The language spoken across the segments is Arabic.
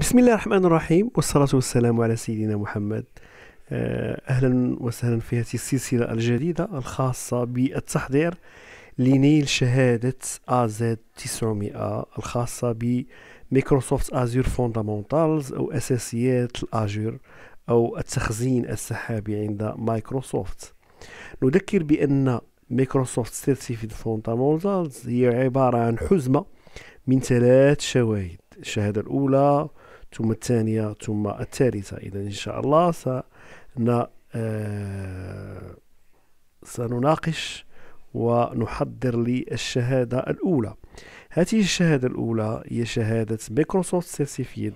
بسم الله الرحمن الرحيم والصلاة والسلام على سيدنا محمد أهلا وسهلا في هذه السلسلة الجديدة الخاصة بالتحضير لنيل شهادة AZ 900 الخاصة بميكروسوفت أزور فوندامنتالز أو أساسيات الأجور أو التخزين السحابي عند مايكروسوفت نذكر بأن مايكروسوفت سيرتيفيد فوندامنتالز هي عبارة عن حزمة من ثلاث شواهد الشهادة الأولى ثم الثانية ثم الثالثة إذا إن شاء الله سن آه، سنناقش ونحضر للشهادة الأولى هذه الشهادة الأولى هي شهادة مايكروسوفت سيرتيفيد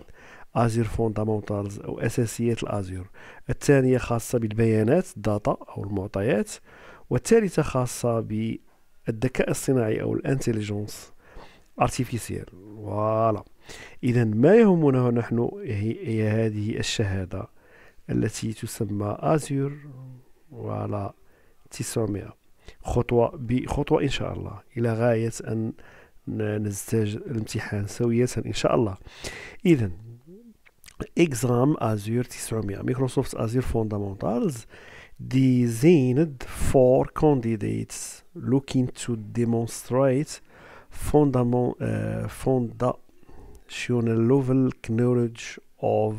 ازير فوندامنتالز او اساسيات الازير الثانيه خاصه بالبيانات الداتا او المعطيات والثالثه خاصه بالذكاء الصناعي او الانتليجنس ارتيفيسيال فوالا إذا ما يهمنا نحن هي هذه الشهادة التي تسمى أزور وعلى 900 خطوة بخطوة إن شاء الله إلى غاية أن نزتاج الامتحان سوية إن شاء الله إذا إكزام أزور 900 مايكروسوفت أزور فوندامنتالز designed for candidates looking to demonstrate fundamental uh, funda shown a level اوف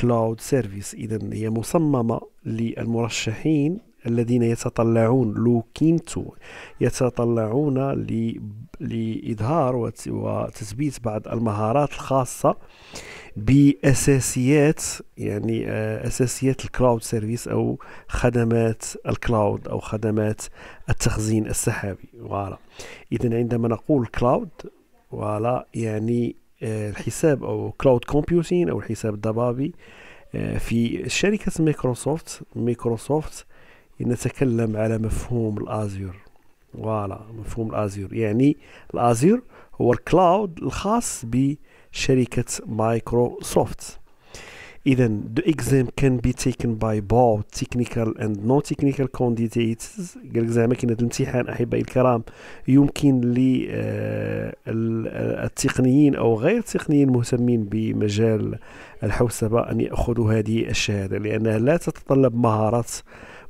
كلاود سيرفيس إذا هي مصممة للمرشحين الذين يتطلعون لو تو يتطلعون لإظهار وتثبيت بعض المهارات الخاصة بأساسيات يعني آه، أساسيات الكلاود سيرفيس أو خدمات الكلاود أو خدمات التخزين السحابي فوالا إذا عندما نقول كلاود فوالا يعني آه، الحساب او كلاود كومبيوتين او الحساب الضبابي آه، في شركة مايكروسوفت مايكروسوفت نتكلم على مفهوم الازيور فوالا مفهوم الازيور يعني الازيور هو الكلاود الخاص بشركة مايكروسوفت اذا the exam can be taken by both technical and non technical candidates قالك زعما كاين هذا الامتحان احبائي الكرام يمكن للتقنيين آه، آه، او غير التقنيين المهتمين بمجال الحوسبه ان ياخذوا هذه الشهاده لانها لا تتطلب مهارات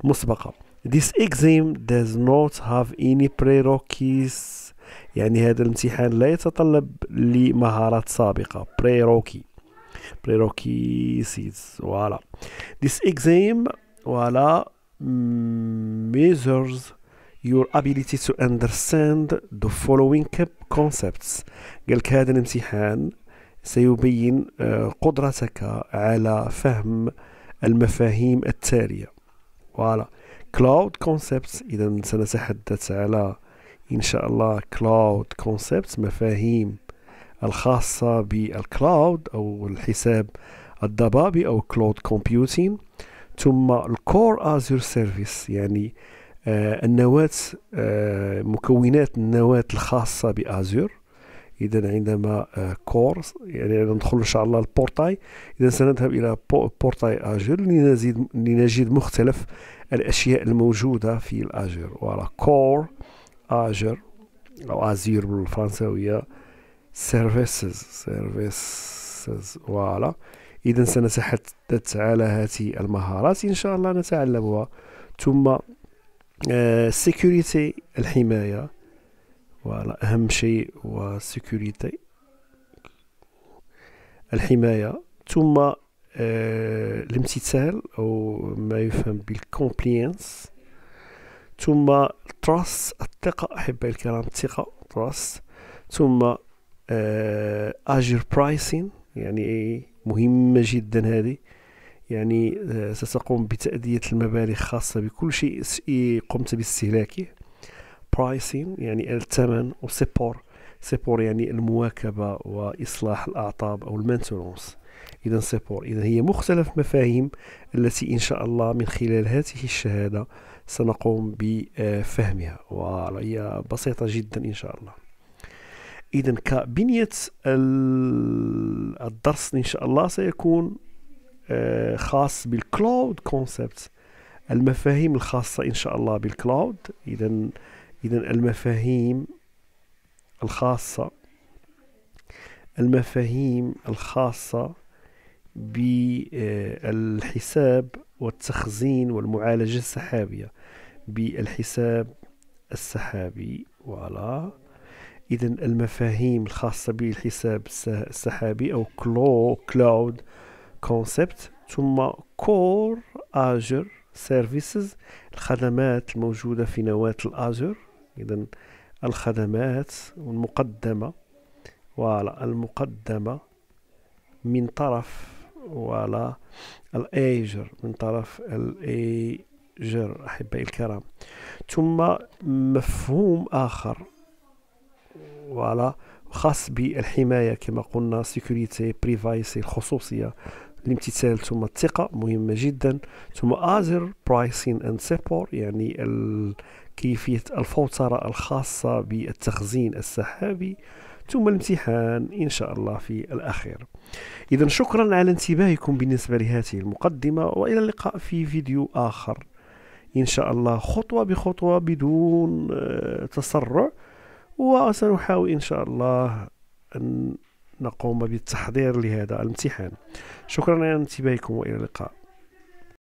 مسبقه This exam does not have any prerequisites يعني هذا الامتحان لا يتطلب لمهارات سابقة prerequisites prérequisites. Voilà. This exam, voilà, measures your ability to understand the following concepts. قال لك هذا الامتحان سيبين قدرتك على فهم المفاهيم التالية. فوالا cloud concepts إذا سنتحدث على إن شاء الله cloud concepts مفاهيم الخاصة بالكلاود أو الحساب الضبابي أو كلاود كومبيوتين ثم الكور ازور سيرفيس يعني آه النواة آه مكونات النواة الخاصة بازور إذا عندما آه كورس يعني ندخل إن شاء الله البورتاي إذا سنذهب إلى بورتاي أجر لنزيد لنجد مختلف الأشياء الموجودة في الأجر وعلى كور أجر أو أزير بالفرنساوية سيرفيسز سيرفيسز فوالا إذا سنتحدث على هذه المهارات إن شاء الله نتعلمها ثم سيكوريتي آه، الحماية فوالا أهم شيء هو سيكوريتي الحماية ثم آه، الامتثال أو ما يفهم بالكومبلينس ثم تراس الثقة أحبائي الكرام الثقة تراس ثم اجر آه، برايسين يعني مهمه جدا هذه يعني آه، ستقوم بتأدية المبالغ خاصة بكل شيء إيه، قمت باستهلاكه برايسين يعني الثمن وسيبور سيبور يعني المواكبة وإصلاح الأعطاب أو المانتونونس إذا سيبور إذا هي مختلف مفاهيم التي إن شاء الله من خلال هذه الشهادة سنقوم بفهمها وهي بسيطة جدا إن شاء الله إذا كبنية الدرس إن شاء الله سيكون آه، خاص بالكلاود كونسبت المفاهيم الخاصة إن شاء الله بالكلاود إذا إذا المفاهيم الخاصة المفاهيم الخاصة بالحساب آه، والتخزين والمعالجة السحابية بالحساب السحابي فوالا إذا المفاهيم الخاصة بالحساب السحابي أو كلو كلاود كونسبت ثم كور اجر سيرفيسز الخدمات الموجودة في نواة الاجر إذا الخدمات المقدمة ولا المقدمة من طرف ولا الايجر من طرف الايجر احبائي الكرام ثم مفهوم اخر فوالا خاص بالحمايه كما قلنا سيكوريتي بريفايسي الخصوصيه الامتثال ثم الثقه مهمه جدا ثم ازر برايسين اند سيبور يعني كيفيه الفوتره الخاصه بالتخزين السحابي ثم الامتحان ان شاء الله في الاخير اذا شكرا على انتباهكم بالنسبه لهذه المقدمه والى اللقاء في فيديو اخر ان شاء الله خطوه بخطوه بدون آه، تسرع وسنحاول إن شاء الله أن نقوم بالتحضير لهذا الامتحان شكرا على انتباهكم وإلى اللقاء